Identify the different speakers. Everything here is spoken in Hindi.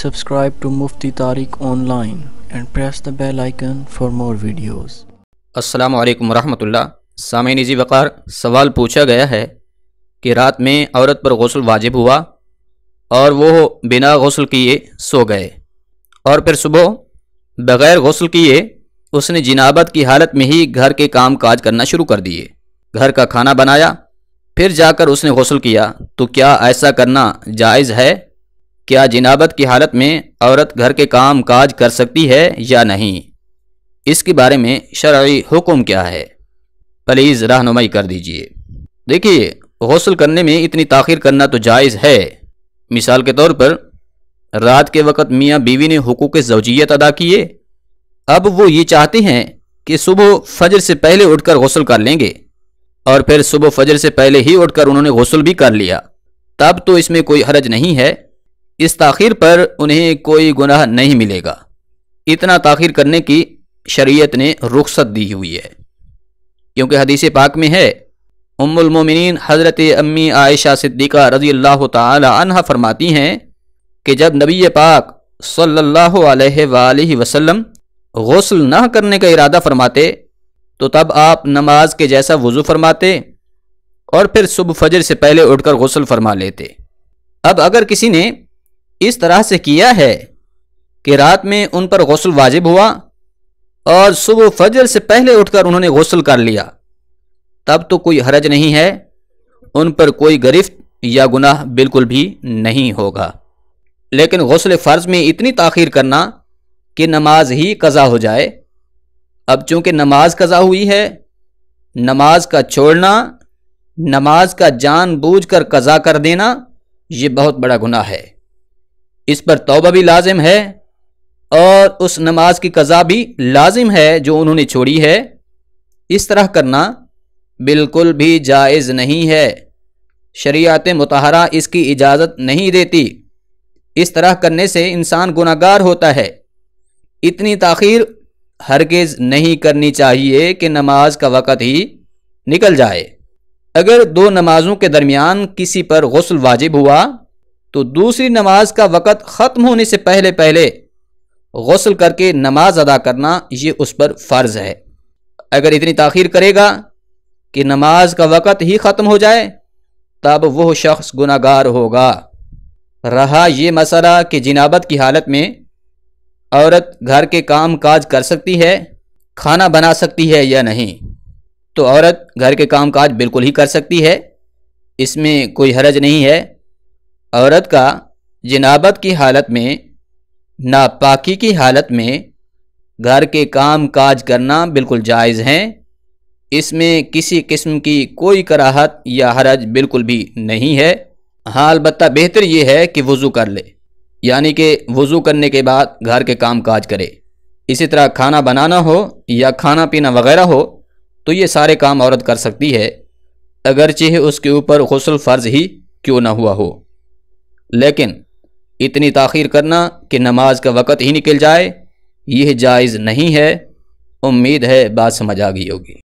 Speaker 1: subscribe to Mufti Tariq online and press the bell icon for more videos. असलकम वरहमल्ला साम निजी वक़ार सवाल पूछा गया है कि रात में औरत पर गसल वाजिब हुआ और वो बिना गसल किए सो गए और फिर सुबह बग़ैर गसल किए उसने जिनाबत की हालत में ही घर के काम काज करना शुरू कर दिए घर का खाना बनाया फिर जाकर उसने गसल किया तो क्या ऐसा करना जायज़ है क्या जिनाबत की हालत में औरत घर के काम काज कर सकती है या नहीं इसके बारे में शरा हुक्म क्या है प्लीज़ रहनुमाई कर दीजिए देखिए गौसल करने में इतनी ताखिर करना तो जायज़ है मिसाल के तौर पर रात के वक़्त मियाँ बीवी ने हकूक़ जवजियत अदा किए अब वो ये चाहते हैं कि सुबह फजर से पहले उठकर गौसल कर लेंगे और फिर सुबह फजर से पहले ही उठकर उन्होंने गौसल भी कर लिया तब तो इसमें कोई हरज नहीं है इस ताखिर पर उन्हें कोई गुनाह नहीं मिलेगा इतना ताखिर करने की शरीयत ने रुख्सत दी हुई है क्योंकि हदीस पाक में है उमोमिन हज़रत अम्मी आयशा सिद्दीक़ा रज़ी अल्लाह तहा फरमाती हैं कि जब नबी पाक सल्ला वसलम गसल ना करने का इरादा फरमाते तो तब आप नमाज के जैसा वज़ू फरमाते और फिर सुबह फजर से पहले उठकर गसल फरमा लेते अब अगर किसी ने इस तरह से किया है कि रात में उन पर गौसल वाजिब हुआ और सुबह फजर से पहले उठकर उन्होंने गौसल कर लिया तब तो कोई हरज नहीं है उन पर कोई गरिफ्त या गुनाह बिल्कुल भी नहीं होगा लेकिन गौसल फ़र्ज में इतनी ताखीर करना कि नमाज ही कज़ा हो जाए अब चूंकि नमाज कज़ा हुई है नमाज का छोड़ना नमाज का जानबूझकर कज़ा कर देना ये बहुत बड़ा गुनाह है इस पर तोबा भी लाजिम है और उस नमाज की कज़ा भी लाजिम है जो उन्होंने छोड़ी है इस तरह करना बिल्कुल भी जायज़ नहीं है शरीयत मतहरा इसकी इजाज़त नहीं देती इस तरह करने से इंसान गुनागार होता है इतनी ताखीर हरगिज़ नहीं करनी चाहिए कि नमाज का वक़्त ही निकल जाए अगर दो नमाज़ों के दरमियान किसी पर गसल वाजिब हुआ तो दूसरी नमाज का वक़्त ख़त्म होने से पहले पहले गसल करके नमाज अदा करना ये उस पर फ़र्ज़ है अगर इतनी ताखीर करेगा कि नमाज का वक़्त ही ख़त्म हो जाए तब वह शख्स गुनागार होगा रहा ये मसला कि जिनाबत की हालत में औरत घर के काम काज कर सकती है खाना बना सकती है या नहीं तो औरत घर के काम काज बिल्कुल ही कर सकती है इसमें कोई हरज नहीं है औरत का जिनाबत की हालत में नापाकी की हालत में घर के काम काज करना बिल्कुल जायज़ हैं इसमें किसी किस्म की कोई कराहत या हरज बिल्कुल भी नहीं है हाँ अलबत् बेहतर ये है कि वज़ू कर ले यानी कि वज़ू करने के बाद घर के काम काज करे इसी तरह खाना बनाना हो या खाना पीना वगैरह हो तो ये सारे काम औरत कर सकती है अगरचे उसके ऊपर गसल फ़र्ज़ ही क्यों ना हुआ हो लेकिन इतनी तखिर करना कि नमाज का वक़्त ही निकल जाए यह जायज़ नहीं है उम्मीद है बात समझ आ गई होगी